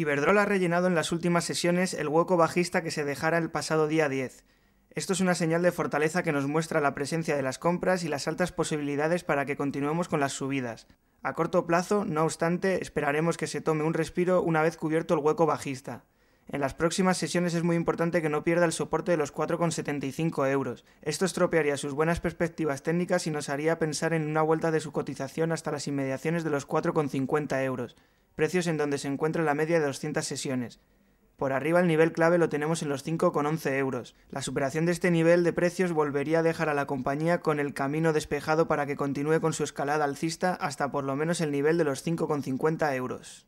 Iberdrola ha rellenado en las últimas sesiones el hueco bajista que se dejara el pasado día 10. Esto es una señal de fortaleza que nos muestra la presencia de las compras y las altas posibilidades para que continuemos con las subidas. A corto plazo, no obstante, esperaremos que se tome un respiro una vez cubierto el hueco bajista. En las próximas sesiones es muy importante que no pierda el soporte de los 4,75 euros. Esto estropearía sus buenas perspectivas técnicas y nos haría pensar en una vuelta de su cotización hasta las inmediaciones de los 4,50 euros precios en donde se encuentra la media de 200 sesiones. Por arriba el nivel clave lo tenemos en los 5,11 euros. La superación de este nivel de precios volvería a dejar a la compañía con el camino despejado para que continúe con su escalada alcista hasta por lo menos el nivel de los 5,50 euros.